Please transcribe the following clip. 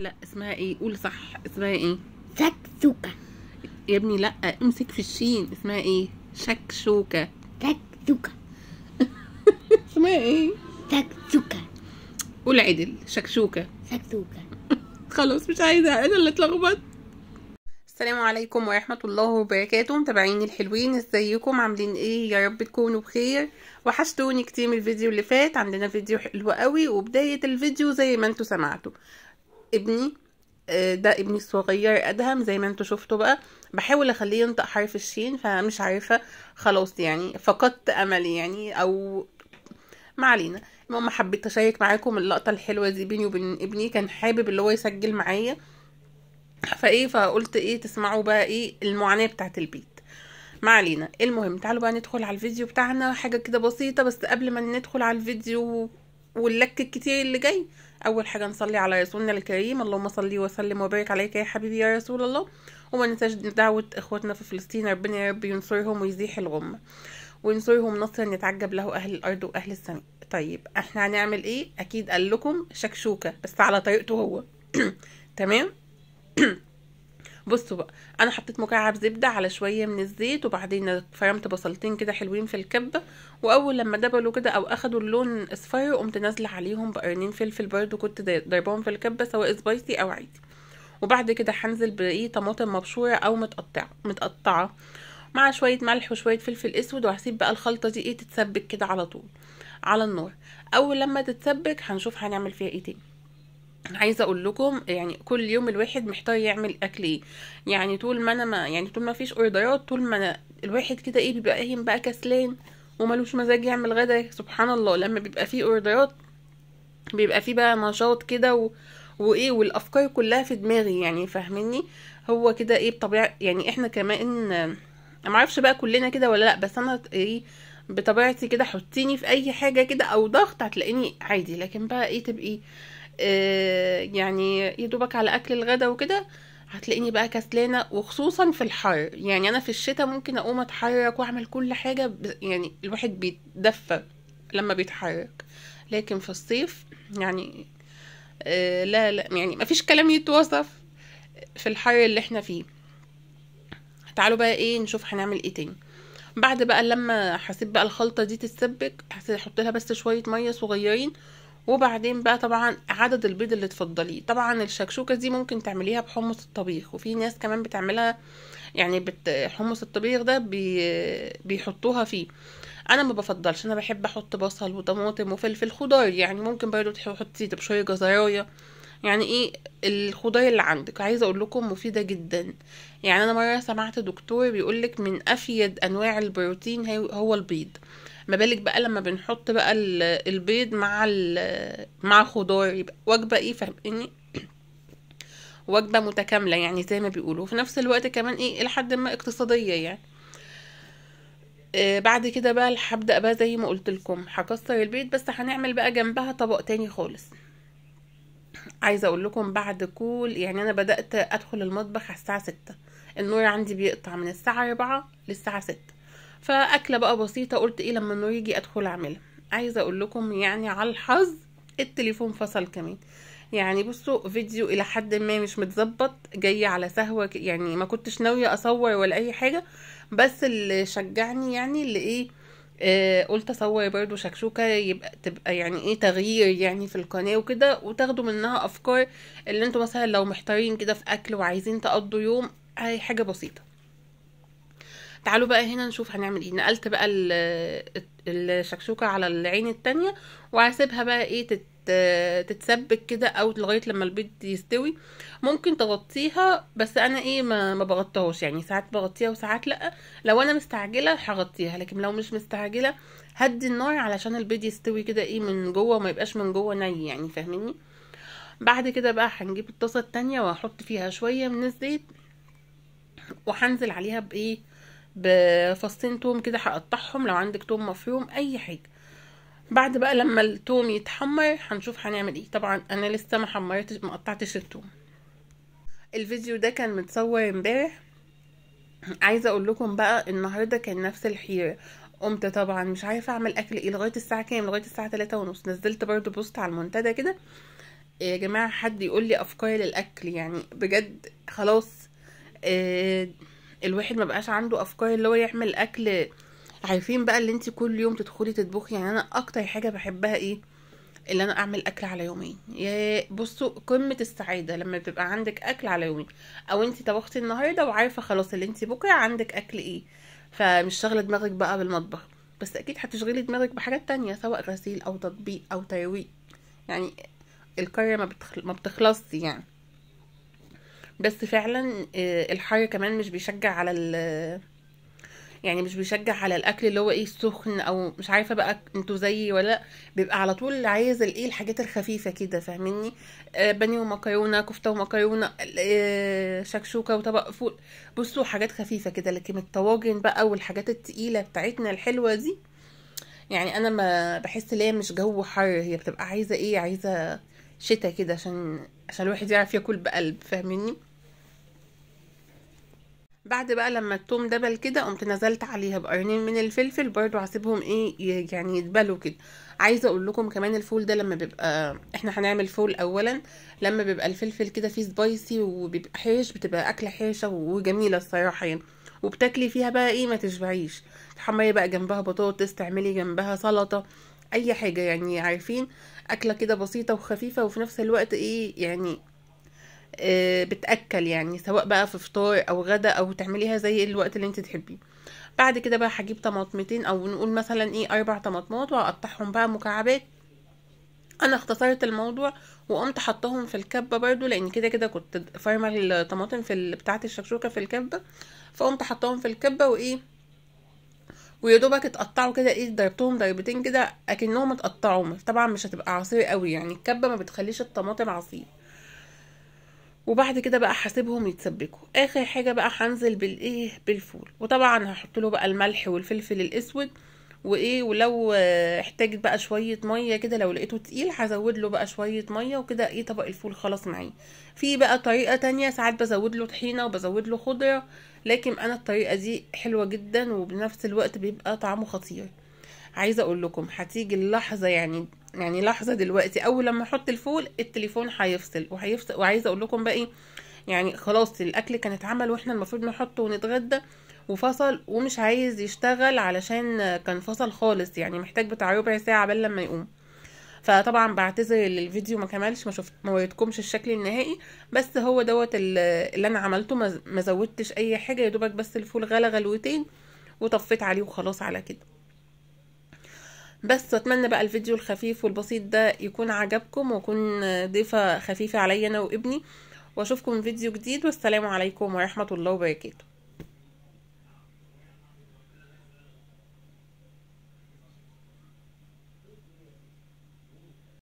لا اسمها ايه قول صح اسمها ايه شكشوكة يا ابني لا امسك في الشين اسمها ايه شكشوكة شكشوكة اسمها ايه شكشوكة قول عدل شكشوكة شكشوكة خلاص مش عايزة انا اللي اتلخبطت السلام عليكم ورحمة الله وبركاته متابعيني الحلوين ازيكم عاملين ايه يا رب تكونوا بخير وحشتوني كتير من الفيديو اللي فات عندنا فيديو حلو قوي وبداية الفيديو زي ما انتوا سمعتوا ابني آه، ده ابني الصغير ادهم زي ما انتوا شفتوا بقى بحاول اخليه ينطق حرف الشين فمش عارفه خلاص يعني فقدت املي يعني او ما علينا المهم حبيت اشارك معاكم اللقطه الحلوه دي بيني وبين ابني كان حابب اللي هو يسجل معايا فايه فقلت ايه تسمعوا بقى ايه المعاناه بتاعت البيت ما علينا المهم تعالوا بقى ندخل على الفيديو بتاعنا حاجه كده بسيطه بس قبل ما ندخل على الفيديو واللك الكتير اللي جاي اول حاجه نصلي على رسولنا الكريم اللهم صلي وسلم وبارك عليك يا حبيبي يا رسول الله وما ننساش دعوه اخواتنا في فلسطين ربنا يا رب ينصرهم ويزيح الغم وينصرهم نصرا يتعجب له اهل الارض واهل السماء طيب احنا هنعمل ايه اكيد قال لكم شكشوكه بس على طريقته هو تمام بصوا بقى انا حطيت مكعب زبده على شويه من الزيت وبعدين فرمت بصلتين كده حلوين في الكبه واول لما دبلوا كده او اخدوا اللون اصفر قمت نازله عليهم بقرنين فلفل برده كنت ضربهم في الكبه سواء سبايسي او عادي وبعد كده هنزل بايه طماطم مبشوره او متقطعه متقطعه مع شويه ملح وشويه فلفل اسود وهسيب بقى الخلطه دي ايه تتسبك كده على طول على النار اول لما تتسبك هنشوف هنعمل فيها ايه تاني عايزه اقول لكم يعني كل يوم الواحد محتار يعمل اكل ايه يعني طول ما انا ما يعني طول ما فيش اوردرات طول ما أنا الواحد كده ايه بيبقى قايم بقى كسلان وملوش مزاج يعمل غدا سبحان الله لما بيبقى فيه اوردرات بيبقى فيه بقى نشاط كده و... وايه والافكار كلها في دماغي يعني فاهميني هو كده ايه بطبيعه يعني احنا كمان ما اعرفش بقى كلنا كده ولا لا بس انا ايه بطبيعتي كده حطيني في اي حاجه كده او ضغط هتلاقيني عادي لكن بقى ايه تبقي إيه آه، يعني يدوبك على اكل الغدا وكده هتلاقيني بقى كسلانه وخصوصا في الحر يعني انا في الشتاء ممكن اقوم اتحرك واعمل كل حاجه يعني الواحد بيتدفى لما بيتحرك لكن في الصيف يعني آه، لا لا يعني ما فيش كلام يتوصف في الحر اللي احنا فيه تعالوا بقى ايه نشوف هنعمل ايه تاني بعد بقى لما هسيب بقى الخلطه دي تتسبك هحط لها بس شويه ميه صغيرين وبعدين بقى طبعا عدد البيض اللي تفضليه طبعا الشكشوكه دي ممكن تعمليها بحمص الطبيخ وفي ناس كمان بتعملها يعني حمص الطبيخ ده بي بيحطوها فيه انا ما بفضلش انا بحب احط بصل وطماطم وفلفل خضار يعني ممكن برضو تحطي تبشري جزرايه يعني ايه الخضار اللي عندك عايزه اقول لكم مفيده جدا يعني انا مره سمعت دكتور بيقولك من افيد انواع البروتين هو البيض ما بالك بقى لما بنحط بقى البيض مع مع الخضار يبقى وجبه ايه فاهماني وجبه متكامله يعني زي ما بيقولوا في نفس الوقت كمان ايه لحد ما اقتصاديه يعني آه بعد كده بقى هبدا بقى زي ما قلت لكم هكسر البيض بس هنعمل بقى جنبها طبق تاني خالص عايزه اقول لكم بعد كل يعني انا بدات ادخل المطبخ على الساعه ستة النور عندي بيقطع من الساعه 4 للساعه 6 فاكله بقى بسيطه قلت ايه لما انه يجي ادخل اعملها عايزه اقول لكم يعني على الحظ التليفون فصل كمان يعني بصوا فيديو الى حد ما مش متظبط جاي على سهوه يعني ما كنتش ناويه اصور ولا اي حاجه بس اللي شجعني يعني اللي ايه آه قلت اصور برضو شكشوكه يبقى تبقى يعني ايه تغيير يعني في القناه وكده وتاخدوا منها افكار اللي انتوا مثلا لو محتارين كده في اكل وعايزين تقضوا يوم اي حاجه بسيطه تعالوا بقى هنا نشوف هنعمل ايه نقلت بقى الشكشوكه على العين التانية وهسيبها بقى ايه تتسبك كده او لغايه لما البيض يستوي ممكن تغطيها بس انا ايه ما, ما بغطيهاش يعني ساعات بغطيها وساعات لا لو انا مستعجله هغطيها لكن لو مش مستعجله هدي النار علشان البيض يستوي كده ايه من جوه وما يبقاش من جوه ني يعني فاهميني بعد كده بقى هنجيب الطاسه التانية وهحط فيها شويه من الزيت وهنزل عليها بايه بفصين توم كده هقطعهم لو عندك توم مفروم اي حاجه بعد بقى لما التوم يتحمر هنشوف هنعمل ايه طبعا انا لسه ما حمرتش ما قطعتش التوم الفيديو ده كان متصور امبارح عايزه اقول لكم بقى النهارده كان نفس الحيره قمت طبعا مش عارفه اعمل اكل ايه لغايه الساعه كام لغايه الساعه تلاتة ونص نزلت برضو بوست على المنتدى كده يا جماعه حد يقول لي افكار للاكل يعني بجد خلاص آه الواحد ما بقاش عنده افكار اللي هو يعمل اكل عارفين بقى اللي انت كل يوم تدخلي تطبخي يعني انا اكتر حاجه بحبها ايه اللي انا اعمل اكل على يومين يا بصوا قمه السعاده لما بتبقى عندك اكل على يومين او انت طبختي النهارده وعارفه خلاص اللي انت بكره عندك اكل ايه فمش شاغله دماغك بقى بالمطبخ بس اكيد هتشغلي دماغك بحاجات تانية سواء غسيل او تطبيق او ترويق يعني القريه ما, بتخل... ما بتخلصش يعني بس فعلا آه، الحر كمان مش بيشجع على ال يعني مش بيشجع على الاكل اللي هو ايه السخن او مش عارفه بقى انتوا زيي ولا لا بيبقى على طول عايز الايه الحاجات الخفيفه كده فاهميني آه بانيه ومكرونه كفته ومكرونه آه شكشوكه وطبق فول بصوا حاجات خفيفه كده لكن الطواجن بقى والحاجات التقيله بتاعتنا الحلوه دي يعني انا ما بحس ليا مش جو حر هي بتبقى عايزه ايه عايزه شتا كده عشان عشان الواحد يعرف ياكل بقلب فاهميني بعد بقى لما التوم دبل كده قمت نزلت عليها بقرنين من الفلفل برضو هسيبهم ايه يعني يدبلوا كده عايزه اقول لكم كمان الفول ده لما بيبقى احنا هنعمل فول اولا لما بيبقى الفلفل كده فيه سبايسي وبيبقى حيش بتبقى اكله حيشه وجميله الصراحه يعني وبتاكلي فيها بقى ايه ما تشبعيش تحمري بقى جنبها بطاطس تعملي جنبها سلطه اي حاجه يعني عارفين اكله كده بسيطه وخفيفه وفي نفس الوقت ايه يعني آه، بتاكل يعني سواء بقى في فطار او غدا او تعمليها زي الوقت اللي انت تحبيه بعد كده بقى هجيب طماطمتين او نقول مثلا ايه اربع طماطمات وهقطعهم بقى مكعبات انا اختصرت الموضوع وقمت حطهم في الكبه برضو لان كده كده كنت فارمه الطماطم في بتاعه الشكشوكه في الكبه فقمت حطهم في الكبه وايه ويا دوبك اتقطعوا كده ايه ضربتهم ضربتين كده اكنهم اتقطعوا طبعا مش هتبقى عصير قوي يعني الكبه ما بتخليش الطماطم عصير وبعد كده بقى هسيبهم يتسبكوا اخر حاجه بقى هنزل بالايه بالفول وطبعا هحط له بقى الملح والفلفل الاسود وايه ولو احتاجت بقى شويه ميه كده لو لقيته تقيل هزود له بقى شويه ميه وكده ايه طبق الفول خلاص معايا في بقى طريقه تانية ساعات بزود له طحينه وبزود له خضره لكن انا الطريقه دي حلوه جدا وبنفس الوقت بيبقى طعمه خطير عايزه اقول لكم هتيجي اللحظه يعني يعني لحظه دلوقتي اول لما احط الفول التليفون هيفصل وهيفصل وعايزه اقول لكم بقى ايه يعني خلاص الاكل كان اتعمل واحنا المفروض نحطه ونتغدى وفصل ومش عايز يشتغل علشان كان فصل خالص يعني محتاج بتاع ربع ساعه قبل لما يقوم فطبعا بعتذر الفيديو ما كملش ما شفت ما وريتكمش الشكل النهائي بس هو دوت اللي انا عملته ما زودتش اي حاجه يا دوبك بس الفول غلى غلوتين وطفيت عليه وخلاص على كده بس واتمنى بقى الفيديو الخفيف والبسيط ده يكون عجبكم واكون ضيفه خفيفه عليا انا وابني واشوفكم فيديو جديد والسلام عليكم ورحمه الله وبركاته